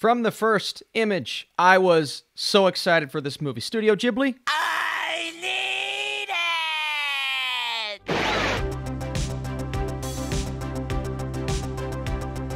From the first image, I was so excited for this movie. Studio Ghibli? I need it!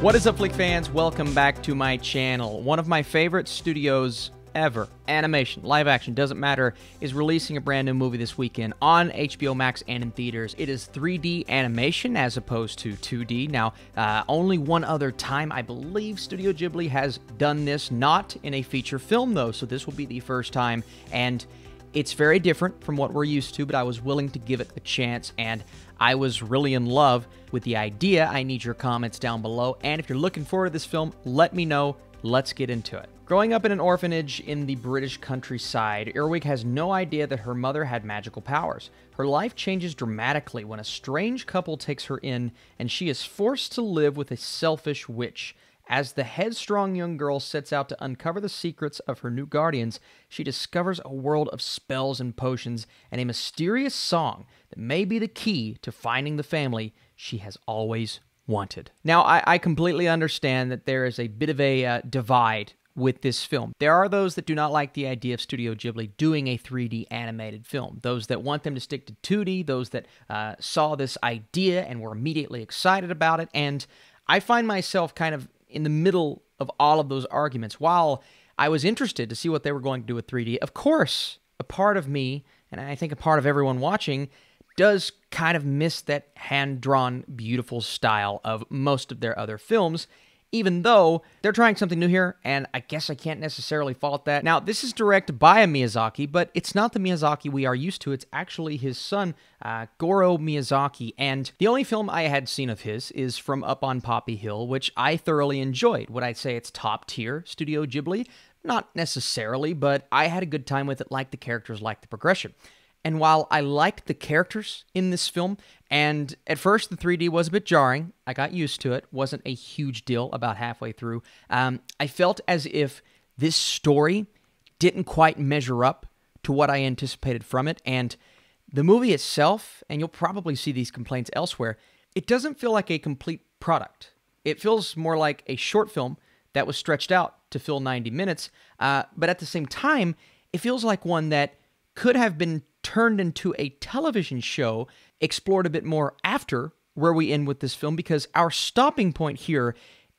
What is up, Flick fans? Welcome back to my channel. One of my favorite studios ever, animation, live action, doesn't matter, is releasing a brand new movie this weekend on HBO Max and in theaters. It is 3D animation as opposed to 2D. Now, uh, only one other time, I believe, Studio Ghibli has done this, not in a feature film, though, so this will be the first time. And it's very different from what we're used to, but I was willing to give it a chance, and I was really in love with the idea. I need your comments down below. And if you're looking forward to this film, let me know. Let's get into it. Growing up in an orphanage in the British countryside, Earwig has no idea that her mother had magical powers. Her life changes dramatically when a strange couple takes her in, and she is forced to live with a selfish witch. As the headstrong young girl sets out to uncover the secrets of her new guardians, she discovers a world of spells and potions and a mysterious song that may be the key to finding the family she has always wanted. Now, I, I completely understand that there is a bit of a uh, divide with this film. There are those that do not like the idea of Studio Ghibli doing a 3D animated film, those that want them to stick to 2D, those that uh, saw this idea and were immediately excited about it. And I find myself kind of in the middle of all of those arguments. While I was interested to see what they were going to do with 3D, of course, a part of me, and I think a part of everyone watching, does kind of miss that hand drawn, beautiful style of most of their other films, even though they're trying something new here, and I guess I can't necessarily fault that. Now, this is directed by a Miyazaki, but it's not the Miyazaki we are used to. It's actually his son, uh, Goro Miyazaki, and the only film I had seen of his is from Up on Poppy Hill, which I thoroughly enjoyed. Would I say it's top tier Studio Ghibli? Not necessarily, but I had a good time with it, like the characters, like the progression. And while I liked the characters in this film, and at first the 3D was a bit jarring, I got used to it. wasn't a huge deal about halfway through. Um, I felt as if this story didn't quite measure up to what I anticipated from it, and the movie itself, and you'll probably see these complaints elsewhere, it doesn't feel like a complete product. It feels more like a short film that was stretched out to fill 90 minutes, uh, but at the same time, it feels like one that could have been turned into a television show explored a bit more after where we end with this film because our stopping point here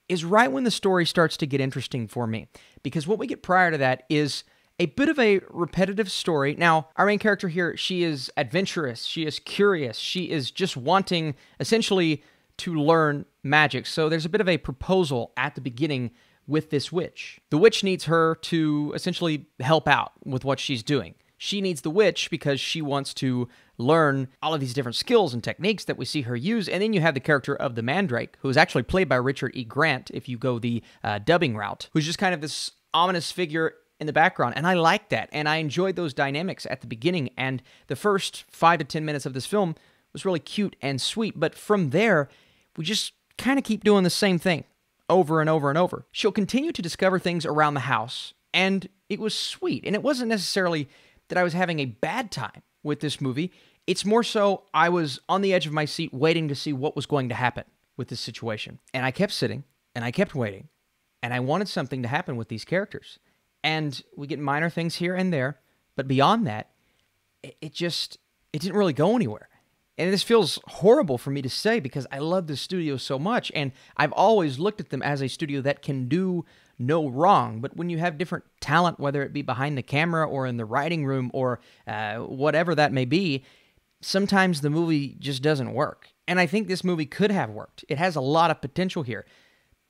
is right when the story starts to get interesting for me. Because what we get prior to that is a bit of a repetitive story. Now, our main character here, she is adventurous, she is curious, she is just wanting essentially to learn magic. So there's a bit of a proposal at the beginning with this witch. The witch needs her to essentially help out with what she's doing she needs the witch because she wants to learn all of these different skills and techniques that we see her use. And then you have the character of the Mandrake, who is actually played by Richard E. Grant, if you go the uh, dubbing route, who's just kind of this ominous figure in the background. And I like that. And I enjoyed those dynamics at the beginning. And the first five to 10 minutes of this film was really cute and sweet. But from there, we just kind of keep doing the same thing over and over and over. She'll continue to discover things around the house. And it was sweet. And it wasn't necessarily that I was having a bad time with this movie. It's more so I was on the edge of my seat waiting to see what was going to happen with this situation. And I kept sitting and I kept waiting and I wanted something to happen with these characters. And we get minor things here and there, but beyond that, it, just it didn't really go anywhere. And this feels horrible for me to say because I love this studio so much and I've always looked at them as a studio that can do no wrong. But when you have different talent, whether it be behind the camera or in the writing room or uh, whatever that may be, sometimes the movie just doesn't work. And I think this movie could have worked. It has a lot of potential here,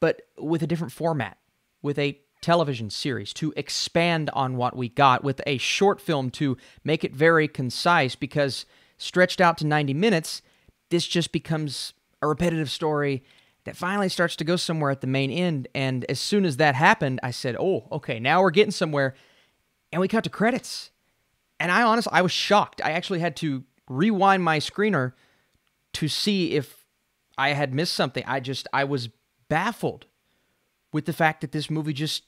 but with a different format, with a television series to expand on what we got, with a short film to make it very concise because stretched out to 90 minutes, this just becomes a repetitive story that finally starts to go somewhere at the main end. And as soon as that happened, I said, "Oh, okay, now we're getting somewhere." And we cut to credits. And I honestly, I was shocked. I actually had to rewind my screener to see if I had missed something. I just, I was baffled with the fact that this movie just,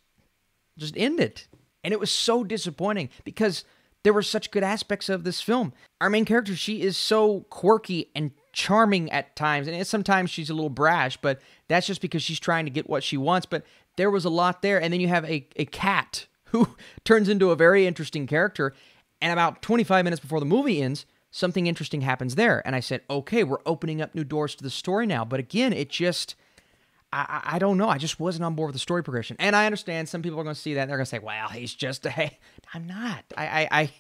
just ended. And it was so disappointing because there were such good aspects of this film. Our main character, she is so quirky and charming at times, and sometimes she's a little brash, but that's just because she's trying to get what she wants. But there was a lot there, and then you have a, a cat who turns into a very interesting character. And about 25 minutes before the movie ends, something interesting happens there. And I said, okay, we're opening up new doors to the story now. But again, it just, I, I don't know. I just wasn't on board with the story progression. And I understand some people are going to see that and they're going to say, well, he's just a, hey, I'm not. I, I, I,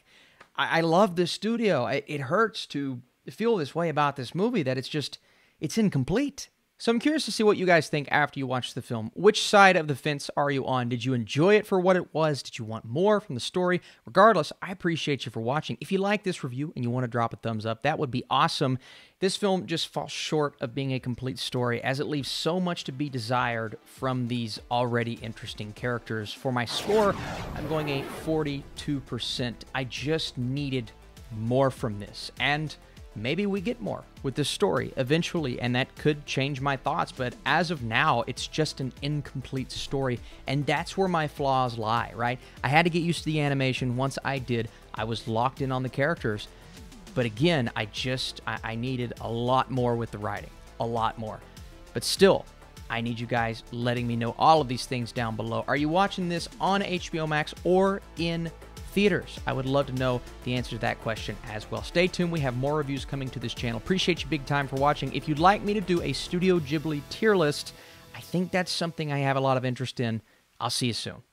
I love this studio. It hurts to feel this way about this movie that it's just it's incomplete. So I'm curious to see what you guys think after you watch the film. Which side of the fence are you on? Did you enjoy it for what it was? Did you want more from the story? Regardless, I appreciate you for watching. If you like this review and you want to drop a thumbs up, that would be awesome. This film just falls short of being a complete story as it leaves so much to be desired from these already interesting characters. For my score, I'm going a 42%. I just needed more from this. And maybe we get more with this story eventually, and that could change my thoughts. But as of now, it's just an incomplete story, and that's where my flaws lie, right? I had to get used to the animation. Once I did, I was locked in on the characters. But again, I just, I, I needed a lot more with the writing, a lot more. But still, I need you guys letting me know all of these things down below. Are you watching this on HBO Max or in theaters? I would love to know the answer to that question as well. Stay tuned. We have more reviews coming to this channel. Appreciate you big time for watching. If you'd like me to do a Studio Ghibli tier list, I think that's something I have a lot of interest in. I'll see you soon.